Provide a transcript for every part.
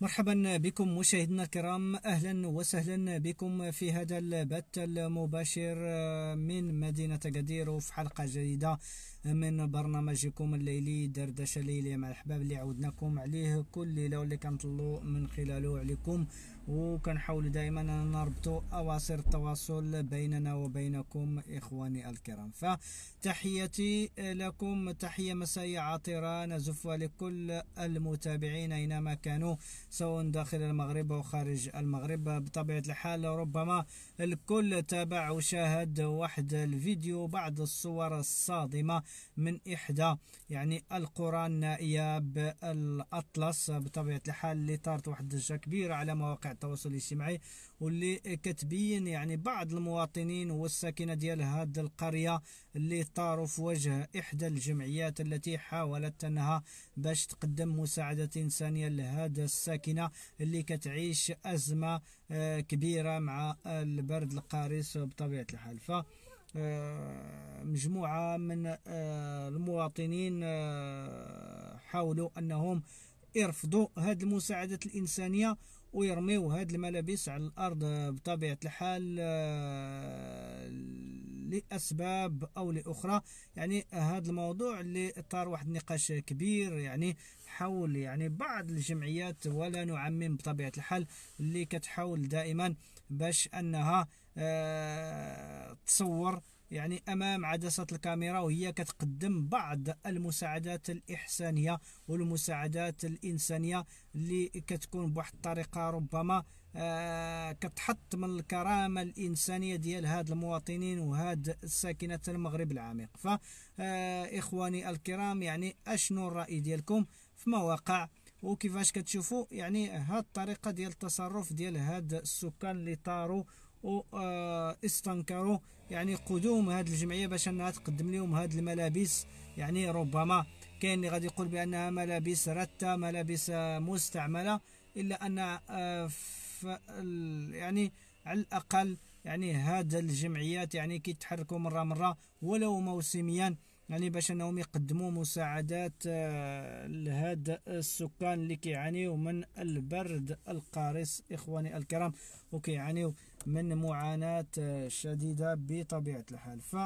مرحبا بكم مشاهدينا الكرام اهلا وسهلا بكم في هذا البث المباشر آه، من مدينه قدير وفي حلقه جديده من برنامجكم الليلي دردشه ليليه مع الحباب اللي عودناكم عليه كل ليله واللي كنطلو من خلاله عليكم وكنحاولوا دائما ان نربطوا اواصر التواصل بيننا وبينكم اخواني الكرام فتحيتي لكم تحيه مسائيه عطره نزفها لكل المتابعين اينما كانوا سواء داخل المغرب او خارج المغرب بطبيعه الحال ربما الكل تابع وشاهد واحد الفيديو بعض الصور الصادمه من إحدى يعني القرى النائية بالأطلس بطبيعة الحال اللي طارت واحد الضجة كبيرة على مواقع التواصل الاجتماعي واللي كتبين يعني بعض المواطنين والساكنة ديال هذه القرية اللي طاروا في وجه إحدى الجمعيات التي حاولت أنها باش تقدم مساعدة إنسانية لهذا الساكنة اللي كتعيش أزمة آه، كبيرة مع البرد القارس بطبيعة الحال ف آه، مجموعة من آه، المواطنين آه، حاولوا أنهم يرفضوا هذه المساعدات الإنسانية ويرميوا هذه الملابس على الأرض بطبيعة الحال لأسباب أو لأخرى يعني هذا الموضوع اللي طار واحد النقاش كبير يعني حول يعني بعض الجمعيات ولا نعمم بطبيعة الحال اللي كتحاول دائما باش أنها آه، تصور يعني امام عدسه الكاميرا وهي كتقدم بعض المساعدات الاحسانيه والمساعدات الانسانيه اللي كتكون بواحد الطريقه ربما آه كتحط من الكرامه الانسانيه ديال هاد المواطنين وهاد ساكنه المغرب العميق ف آه، اخواني الكرام يعني اشنو الراي ديالكم فيما مواقع وكيفاش كتشوفوا يعني هاد الطريقه ديال التصرف ديال هاد السكان اللي طاروا واستنكروا آه، يعني قدوم هذه الجمعيه باش انها تقدم لهم هذه الملابس يعني ربما كاين اللي غادي يقول بانها ملابس رته ملابس آه، مستعمله الا ان آه، يعني على الاقل يعني هذه الجمعيات يعني كيتحركوا مره مره ولو موسميا يعني باش انهم يقدموا مساعدات لهاد السكان اللي كيعانيوا من البرد القارس اخواني الكرام وكيعانيوا من معاناة آه، شديدة بطبيعة الحال ف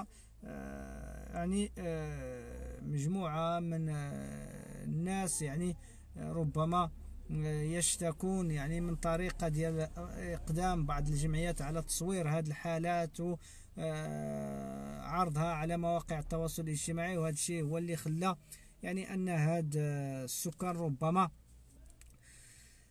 آه، يعني آه، مجموعة من الناس يعني ربما يشتكون يعني من طريقة ديال إقدام بعض الجمعيات على تصوير هذه الحالات وعرضها على مواقع التواصل الاجتماعي وهذا الشيء هو اللي خلى يعني أن هذا السكان ربما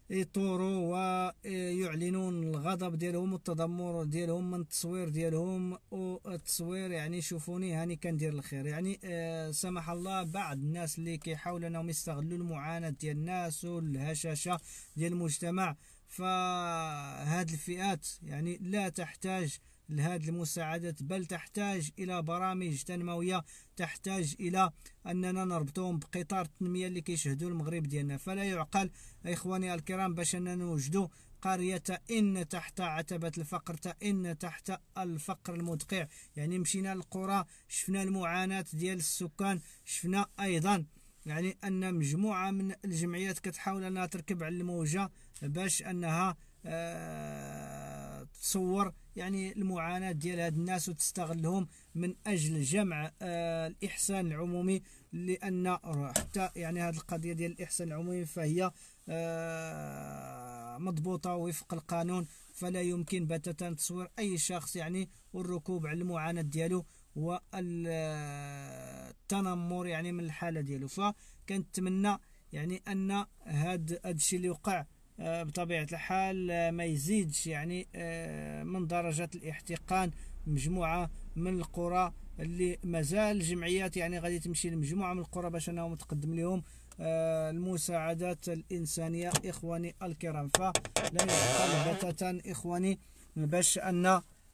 يطوروا ويعلنون الغضب ديالهم والتذمر ديالهم من التصوير ديالهم والتصوير يعني شوفوني هاني كندير الخير يعني آه، سمح الله بعض الناس اللي كيحاولوا انهم يستغلوا المعاناه ديال الناس والهشاشه ديال المجتمع فهاد الفئات يعني لا تحتاج لهذه المساعدات بل تحتاج إلى برامج تنموية تحتاج إلى أننا نربطهم بقطار التنمية اللي كيشهدوا المغرب ديالنا فلا يعقل إخواني الكرام باش أننا نوجدوا قرية إن تحت عتبة الفقر إن تحت الفقر المدقع يعني مشينا للقرى شفنا المعاناة ديال السكان شفنا أيضا يعني أن مجموعة من الجمعيات كتحاول أنها تركب على الموجة باش أنها آه، تصور يعني المعاناة ديال هاد الناس وتستغلهم من أجل جمع آه الإحسان العمومي لأن حتى يعني هاد القضية ديال الإحسان العمومي فهي آه مضبوطة وفق القانون فلا يمكن بتاتا تصوير أي شخص يعني والركوب على المعاناة ديالو والتنمر يعني من الحالة ديالو فكنتمنى يعني أن هاد الشيء اللي وقع آه، بطبيعة الحال آه، ما يزيدش يعني آه، من درجة الاحتقان مجموعة من القرى اللي مازال الجمعيات يعني غادي تمشي لمجموعة من القرى باش أنهم تقدم لهم المساعدات الإنسانية إخواني الكرام فلا يبقى بتاتا إخواني باش أن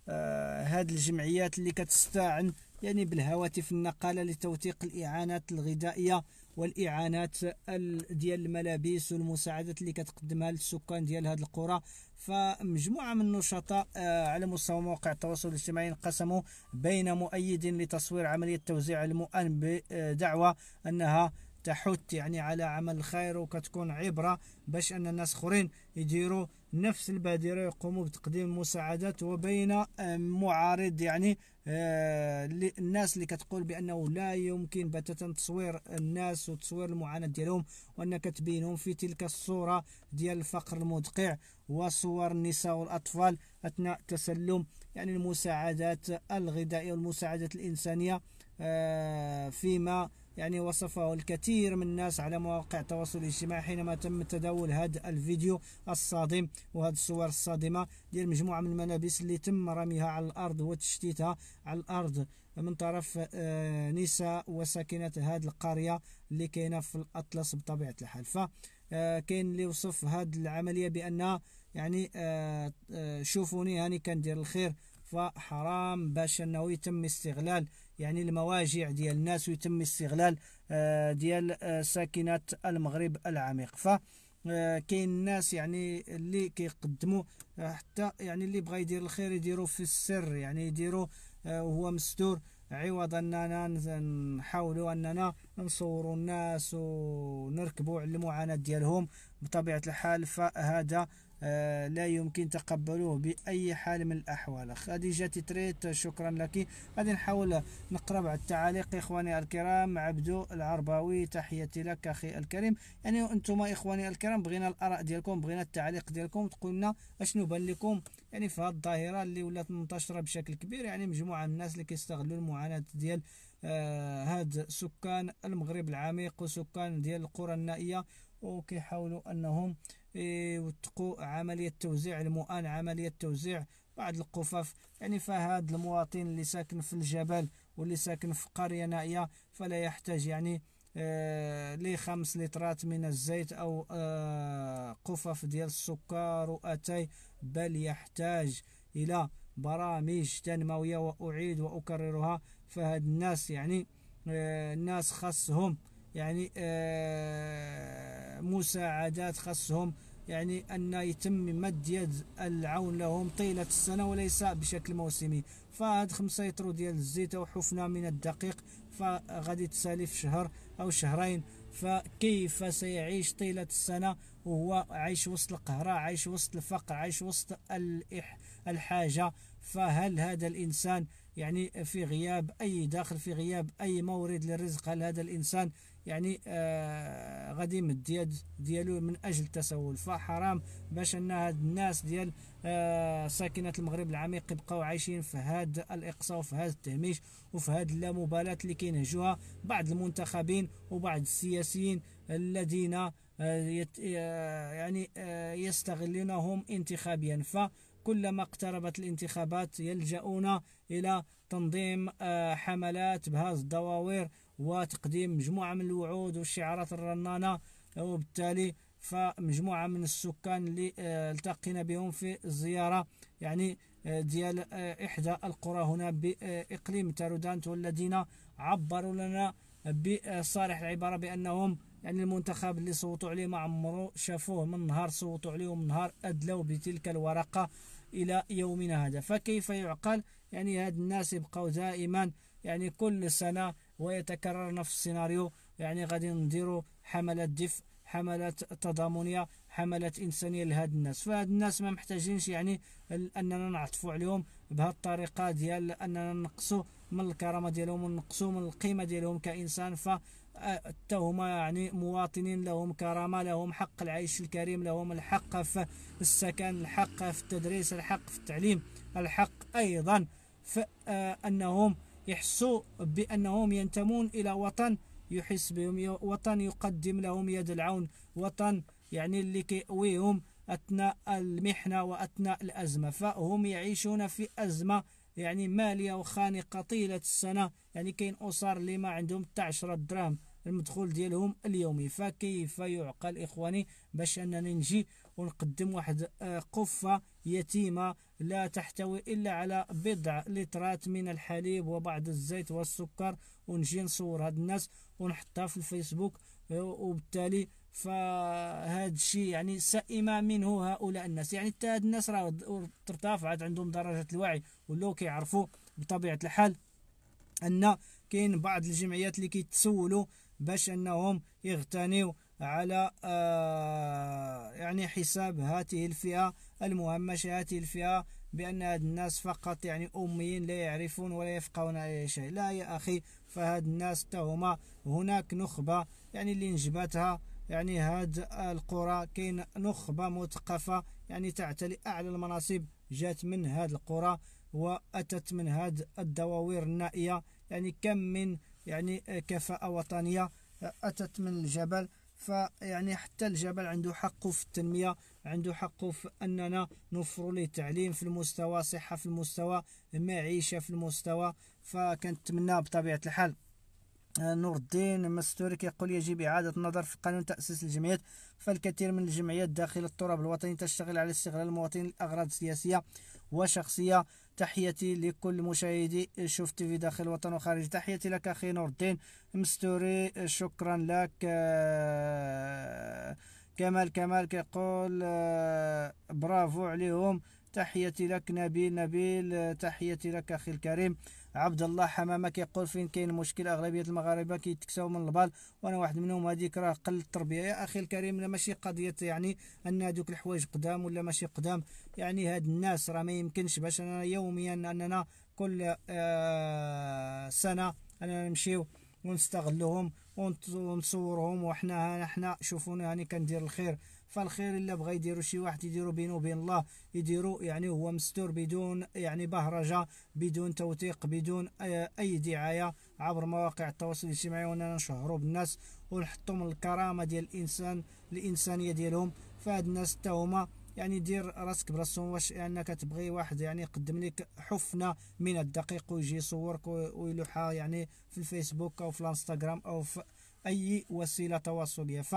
هاد الجمعيات اللي كتستعن يعني بالهواتف النقالة لتوثيق الإعانات الغذائية والاعانات ديال الملابس والمساعدات اللي كتقدمها للسكان ديال هذه القرى فمجموعه من النشطاء آه، على مستوى مواقع التواصل الاجتماعي انقسموا بين مؤيد لتصوير عمليه توزيع المؤن بدعوى آه، انها تحث يعني على عمل الخير وكتكون عبره باش ان الناس اخرين يديروا نفس البادره يقوموا بتقديم مساعدات وبين آه، معارض يعني آه، الناس اللي كتقول بانه لا يمكن بتاتا تصوير الناس وتصوير المعاناه ديالهم وانك تبينهم في تلك الصوره ديال الفقر المدقع وصور النساء والاطفال اثناء تسلم يعني المساعدات الغذائيه والمساعدات الانسانيه آه، فيما يعني وصفه الكثير من الناس على مواقع التواصل الاجتماعي حينما تم تداول هذا الفيديو الصادم وهذه الصور الصادمه ديال مجموعه من الملابس اللي تم رميها على الارض وتشتيتها على الارض من طرف آه، نساء وساكنه هذه القريه اللي كاينه في الاطلس بطبيعه الحال ف آه، كاين اللي وصف هذه العمليه بانها يعني آه، شوفوني هاني كندير الخير فحرام باش انه يتم استغلال يعني المواجع ديال الناس ويتم استغلال آه، ديال آه، ساكنات المغرب العميق ف آه، كاين الناس يعني اللي كيقدموا حتى يعني اللي بغى يدير الخير يديروا في السر يعني يديروا وهو مستور عوض اننا نحاولوا اننا نصوروا الناس ونركبوا على المعاناه ديالهم بطبيعه الحال فهذا آه، لا يمكن تقبله بأي حال من الأحوال خديجة تريت شكرا لك غادي نحاول نقرا بعض التعاليق إخواني الكرام عبدو العرباوي تحياتي لك أخي الكريم يعني أنتم إخواني الكرام بغينا الآراء ديالكم بغينا التعليق ديالكم تقول لنا أشنو بان لكم يعني في هذه الظاهرة اللي ولات منتشرة بشكل كبير يعني مجموعة من الناس اللي كيستغلوا المعاناة ديال آه، هاد سكان المغرب العميق وسكان ديال القرى النائية وكيحاولوا أنهم إيه، وتقو عملية توزيع المؤن عملية توزيع بعض القفف يعني فهذا المواطن اللي ساكن في الجبل واللي ساكن في قرية نائية فلا يحتاج يعني آه، لخمس لترات من الزيت أو آه، قفاف قفف ديال السكر وأتاي بل يحتاج إلى برامج تنموية وأعيد وأكررها فهاد الناس يعني آه، الناس خاصهم يعني آه، مساعدات خصهم يعني أن يتم مد يد العون لهم طيلة السنة وليس بشكل موسمي فهاد خمسة يترو ديال الزيت أو حفنة من الدقيق فغادي تسالي في شهر أو شهرين فكيف سيعيش طيلة السنة وهو عايش وسط القهرة عايش وسط الفقر عايش وسط الحاجة فهل هذا الإنسان يعني في غياب أي داخل في غياب أي مورد للرزق هل هذا الإنسان يعني آه غادي يمد يد ديالو من اجل التسول فحرام باش ان هاد الناس ديال آه ساكنه المغرب العميق يبقاو عايشين في هاد الاقصاء وفي هاد التهميش وفي هاد اللامبالاه اللي كينهجوها بعض المنتخبين وبعض السياسيين الذين آه, آه، يعني آه، يستغلونهم انتخابيا ف كلما اقتربت الانتخابات يلجؤون إلى تنظيم آه، حملات بهذا الدواوير وتقديم مجموعة من الوعود والشعارات الرنانة وبالتالي فمجموعة من السكان اللي آه، التقينا بهم في الزيارة يعني آه، ديال إحدى القرى هنا بإقليم تارودانت والذين عبروا لنا بصالح العبارة بأنهم يعني المنتخب اللي صوتوا عليه ما عمرو شافوه من نهار صوتوا عليه ومن نهار أدلوا بتلك الورقة إلى يومنا هذا فكيف يعقل يعني هاد الناس يبقاو دائما يعني كل سنة ويتكرر نفس السيناريو يعني غادي نديروا حملات دفء حملات تضامنيه حملات انسانيه لهاد الناس فهاد الناس ما محتاجينش يعني اننا نعطفوا عليهم بهاد الطريقه ديال اننا نقصوا من الكرامه ديالهم ونقصوا من القيمه ديالهم كانسان ف حتى هما يعني مواطنين لهم كرامة لهم حق العيش الكريم لهم الحق في السكن الحق في التدريس الحق في التعليم الحق أيضا في آه، أنهم يحسوا بأنهم ينتمون إلى وطن يحس بهم وطن يقدم لهم يد العون وطن يعني اللي كيقويهم أثناء المحنة وأثناء الأزمة فهم يعيشون في أزمة يعني ماليه وخانقه طيله السنه يعني كاين اسر اللي ما عندهم حتى 10 دراهم المدخول ديالهم اليومي فكيف يعقل اخواني باش أننا نجي ونقدم واحد آه، قفه يتيمه لا تحتوي الا على بضع لترات من الحليب وبعض الزيت والسكر ونجي نصور هاد الناس ونحطها في الفيسبوك آه، وبالتالي فهذا الشيء يعني سئم منه هؤلاء الناس يعني حتى هاد الناس راه ارتفعت عندهم درجة الوعي ولاو كيعرفوا بطبيعة الحال أن كاين بعض الجمعيات اللي كيتسولوا باش أنهم يغتنيوا على آه يعني حساب هذه الفئة المهمشة هذه الفئة بأن هاد الناس فقط يعني أميين لا يعرفون ولا يفقهون أي شيء لا يا أخي فهاد الناس تهما هناك نخبة يعني اللي نجبتها يعني هاد القرى كاين نخبة مثقفة يعني تعتلي أعلى المناصب جات من هاد القرى وأتت من هاد الدواوير النائية يعني كم من يعني كفاءة وطنية أتت من الجبل فيعني حتى الجبل عنده حقه في التنمية عنده حقه في أننا نوفر ليه تعليم في المستوى صحة في المستوى معيشة في المستوى فكنتمنى بطبيعة الحال نور الدين مستوري كيقول يجب إعادة النظر في قانون تأسيس الجمعيات فالكثير من الجمعيات داخل التراب الوطني تشتغل على استغلال المواطنين لأغراض سياسية وشخصية تحيتي لكل مشاهدي شوف تيفي داخل الوطن وخارج تحيتي لك أخي نور الدين مستوري شكرا لك كمال كمال كيقول برافو عليهم تحيتي لك نبيل نبيل تحيتي لك أخي الكريم عبد الله حمامه كيقول فين كاين المشكل اغلبيه المغاربه كيتكساو من البال وانا واحد منهم هذيك راه قل التربيه يا اخي الكريم لا ماشي قضيه يعني ان هذوك الحوايج قدام ولا ماشي قدام يعني هاد الناس راه ما يمكنش باش انا يوميا اننا كل آه سنه اننا نمشيو ونستغلوهم ونصورهم وحنا حنا شوفونا يعني كندير الخير فالخير الا بغى يديروا شي واحد يديروا بينه وبين الله يديروا يعني هو مستور بدون يعني بهرجه بدون توثيق بدون اي دعايه عبر مواقع التواصل الاجتماعي واننا نشهروا بالناس ونحطوا من الكرامه ديال الانسان الانسانيه ديالهم فهاد الناس حتى هما يعني دير راسك براسهم واش انك يعني تبغي واحد يعني يقدم لك حفنه من الدقيق ويجي يصورك ويلوحها يعني في الفيسبوك او في الانستغرام او في اي وسيله تواصليه ف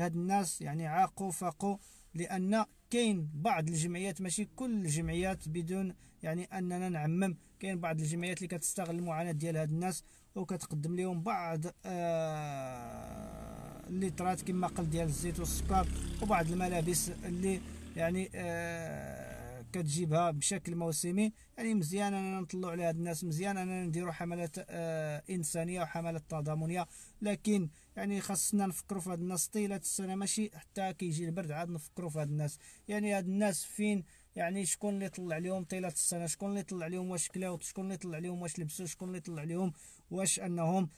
هاد الناس يعني عاقوا فاقوا لان كاين بعض الجمعيات ماشي كل الجمعيات بدون يعني اننا نعمم كاين بعض الجمعيات اللي كتستغل المعاناه ديال هاد الناس وكتقدم لهم بعض آه اللترات كما قلت ديال الزيت والسكر وبعض الملابس اللي يعني آه كتجيبها بشكل موسمي يعني مزيان اننا نطلعوا على هاد الناس مزيان اننا نديروا حملات آه انسانيه وحملات تضامنيه لكن يعني خاصنا نفكروا في هاد الناس طيله السنه ماشي حتى كيجي البرد عاد نفكروا في هاد الناس يعني هاد الناس فين يعني شكون اللي طلع لهم طيله السنه شكون اللي طلع لهم واش كلاو شكون اللي طلع لهم واش لبسوا شكون اللي طلع لهم واش انهم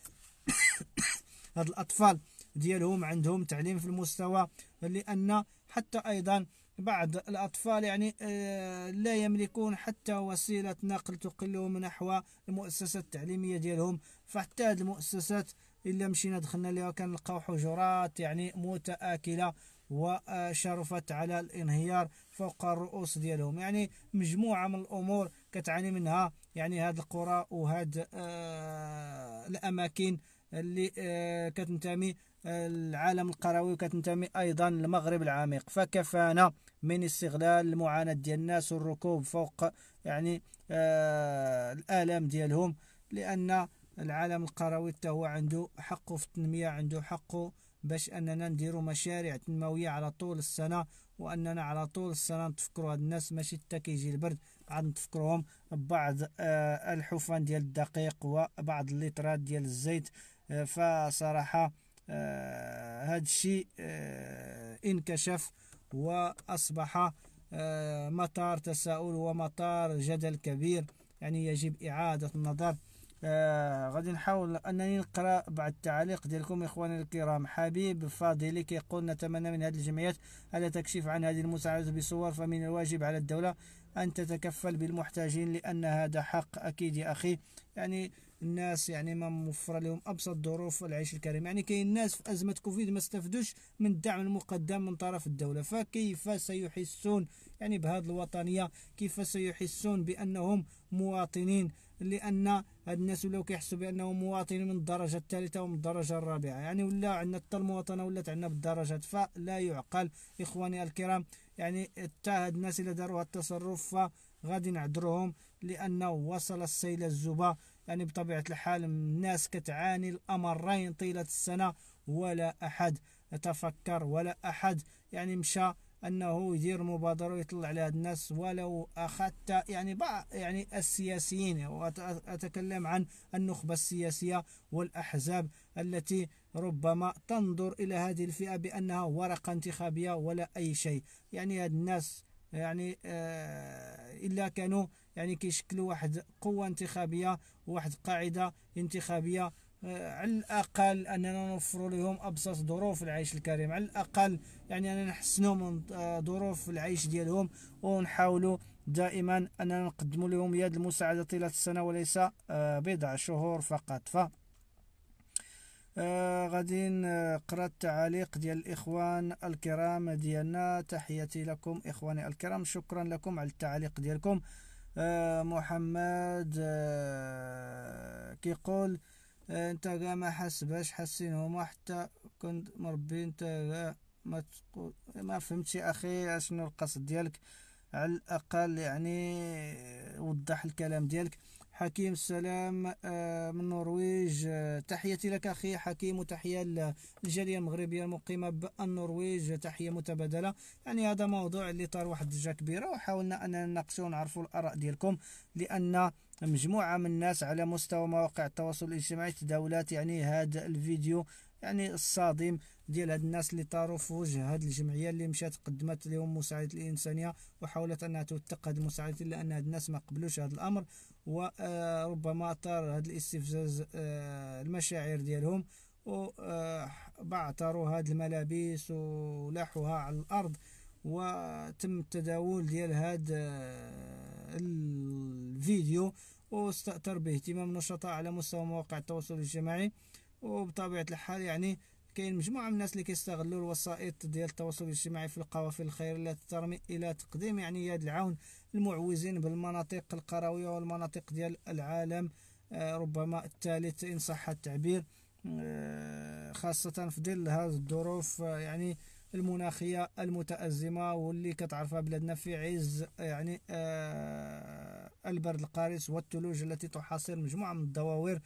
هاد الاطفال ديالهم عندهم تعليم في المستوى لان حتى ايضا بعض الأطفال يعني آه، لا يملكون حتى وسيلة نقل تقلهم نحو المؤسسة التعليمية ديالهم فحتى هذه المؤسسات إلا مشينا دخلنا لها كنلقاو حجرات يعني متآكلة وشرفت على الانهيار فوق الرؤوس ديالهم يعني مجموعة من الأمور كتعاني منها يعني هاد القرى وهاد آه، الأماكن اللي آه، كتنتمي العالم القروي وكتنتمي ايضا للمغرب العميق فكفانا من استغلال المعاناه ديال الناس والركوب فوق يعني آه الالام ديالهم لان العالم القروي حتى هو عنده حقه في التنميه عنده حقه باش اننا نديروا مشاريع تنمويه على طول السنه واننا على طول السنه نتفكروا هاد الناس ماشي حتى كيجي البرد عاد نتفكروهم بعض آه الحفن ديال الدقيق وبعض الليترات ديال الزيت آه فصراحه هذا آه، الشيء آه، انكشف وأصبح آه، مطار تساؤل ومطار جدل كبير يعني يجب إعادة النظر آه غادي نحاول انني نقرا بعض التعليق ديالكم اخواني الكرام حبيب فاضلي كيقول نتمنى من هذه الجمعيات الا تكشف عن هذه المساعدات بصور فمن الواجب على الدوله ان تتكفل بالمحتاجين لان هذا حق اكيد يا اخي يعني الناس يعني ما موفره لهم ابسط ظروف العيش الكريم يعني كاين الناس في ازمه كوفيد ما استفدوش من الدعم المقدم من طرف الدوله فكيف سيحسون يعني بهذه الوطنيه كيف سيحسون بانهم مواطنين لان هاد الناس ولاو كيحسوا بانهم مواطنين من الدرجه الثالثه ومن الدرجه الرابعه يعني ولا عندنا حتى المواطنه ولات عندنا بالدرجات فلا يعقل اخواني الكرام يعني حتى هاد الناس اللي داروا هاد التصرف فغادي نعذروهم لانه وصل السيل الزبا يعني بطبيعة الحال الناس كتعاني الأمرين طيلة السنة ولا أحد تفكر ولا أحد يعني مشى انه يدير مبادره ويطلع على هاد الناس ولو اخذت يعني بعض يعني السياسيين واتكلم عن النخبه السياسيه والاحزاب التي ربما تنظر الى هذه الفئه بانها ورقه انتخابيه ولا اي شيء يعني هاد الناس يعني آه، الا كانوا يعني كيشكلوا واحد قوه انتخابيه وواحد قاعده انتخابيه آه، على الاقل اننا نوفروا لهم ابسط ظروف العيش الكريم على الاقل يعني اننا نحسنوا من آه، ظروف العيش ديالهم ونحاولوا دائما اننا نقدموا لهم يد المساعده طيله السنه وليس آه، بضع شهور فقط ف آه غادي نقرا التعاليق ديال الاخوان الكرام ديالنا تحياتي لكم اخواني الكرام شكرا لكم على التعاليق ديالكم آه، محمد آه، كيقول آه، انت كاع ما حسباش حاسين هما حتى كنت مربي انت كاع ما تقول ما فهمتش اخي اشنو القصد ديالك على الاقل يعني وضح الكلام ديالك حكيم السلام آه، من النرويج آه، تحياتي لك أخي حكيم وتحية للجالية المغربية المقيمة بالنرويج تحية متبادلة يعني هذا موضوع اللي طار واحد الدجة كبيرة وحاولنا أننا نناقشوا ونعرفوا الآراء ديالكم لأن مجموعة من الناس على مستوى مواقع التواصل الاجتماعي تداولات يعني هذا الفيديو يعني الصادم ديال هاد الناس اللي طاروا في وجه هاد الجمعيه اللي مشات قدمت لهم مساعده الانسانيه وحاولت انها توثق هاد المساعدات الا ان هاد الناس ما قبلوش هاد الامر وربما آه، طار هاد الاستفزاز آه، المشاعر ديالهم وبعثروا آه، هاد الملابس ولاحوها على الارض وتم التداول ديال هاد الفيديو واستأثر باهتمام نشطاء النشطاء على مستوى مواقع التواصل الاجتماعي وبطبيعه الحال يعني كاين مجموعه من الناس اللي كيستغلوا الوسائط ديال التواصل الاجتماعي في القوافل الخير التي ترمي الى تقديم يعني يد العون المعوزين بالمناطق القرويه والمناطق ديال العالم آه، ربما الثالث ان صح التعبير آه، خاصه في ظل هذه الظروف آه، يعني المناخيه المتازمه واللي كتعرفها بلادنا في عز يعني البرد القارس والثلوج التي تحاصر مجموعه من الدواوير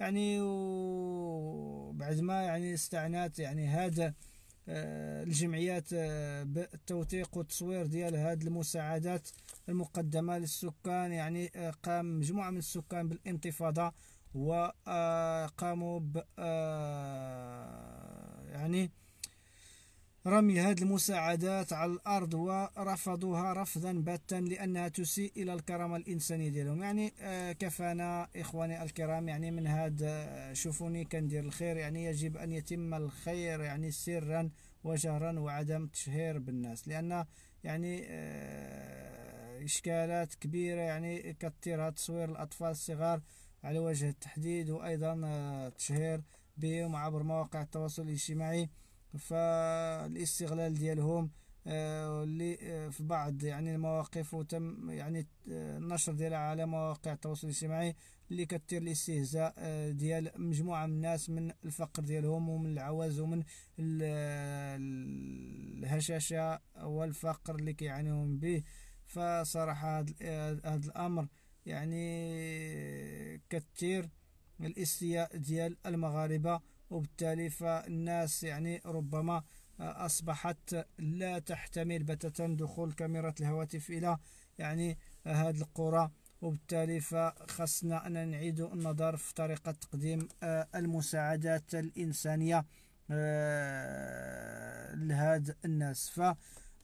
يعني وبعد ما يعني استعنات يعني هذا آه، الجمعيات آه، بالتوثيق والتصوير ديال هذه المساعدات المقدمة للسكان يعني آه، قام مجموعة من السكان بالانتفاضة وقاموا يعني رمي هذه المساعدات على الارض ورفضوها رفضا باتا لانها تسيء الى الكرامه الانسانيه ديالهم يعني آه، كفانا اخواني الكرام يعني من هذا آه، شوفوني كندير الخير يعني يجب ان يتم الخير يعني سرا وجهرا وعدم تشهير بالناس لان يعني آه، اشكالات كبيره يعني كثيره تصوير الاطفال الصغار على وجه التحديد وايضا التشهير بهم عبر مواقع التواصل الاجتماعي فالاستغلال ديالهم آه، اللي آه، في بعض يعني المواقف وتم يعني النشر آه، ديالها على مواقع التواصل الاجتماعي اللي كثير الاستهزاء ديال مجموعه من الناس من الفقر ديالهم ومن العوز ومن الهشاشه والفقر اللي كيعانيهم به فصراحه هذا الامر يعني كثير الاستياء ديال المغاربه وبالتالي فالناس يعني ربما أصبحت لا تحتمل بتاتا دخول كاميرات الهواتف إلى يعني هذه القرى وبالتالي فخصنا أن نعيد النظر في طريقة تقديم آه، المساعدات الإنسانية آه، لهاد الناس ف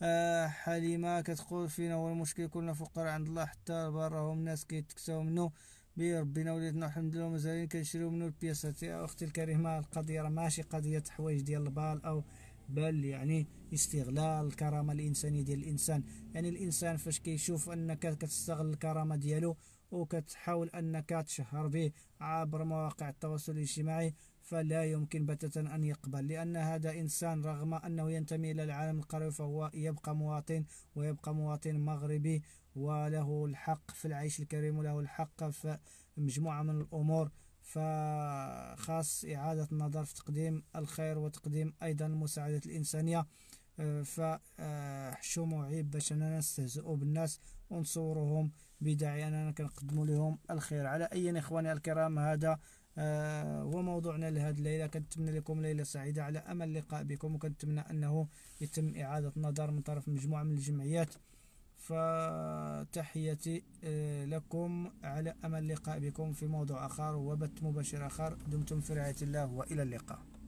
آه، حليمة كتقول فينا هو المشكل كلنا فقراء عند الله حتى براهم ناس كيتكساو منه ربينا وليتنا الحمد لله مازالين كنشريو منو البياسات يا اختي الكريمه القضيه راه ماشي قضيه حوايج ديال البال او بل يعني استغلال الكرامه الانسانيه ديال الانسان يعني الانسان فاش كيشوف انك كتستغل الكرامه ديالو وكتحاول انك تشهر به عبر مواقع التواصل الاجتماعي فلا يمكن بتاتا أن يقبل لأن هذا إنسان رغم أنه ينتمي إلى العالم القريب فهو يبقى مواطن ويبقى مواطن مغربي وله الحق في العيش الكريم وله الحق في مجموعة من الأمور فخاص إعادة النظر في تقديم الخير وتقديم أيضا المساعدات الإنسانية آه، فحشو عيب باش أننا نستهزئوا بالناس ونصورهم بداعي أننا كنقدموا لهم الخير على أي إخواني الكرام هذا آه، هو موضوعنا لهذه الليلة كنتمنى لكم ليلة سعيدة على أمل لقاء بكم وكنتمنى أنه يتم إعادة النظر من طرف مجموعة من الجمعيات فتحيتي آه، لكم على أمل اللقاء بكم في موضوع آخر وبث مباشر آخر دمتم في رعاية الله وإلى اللقاء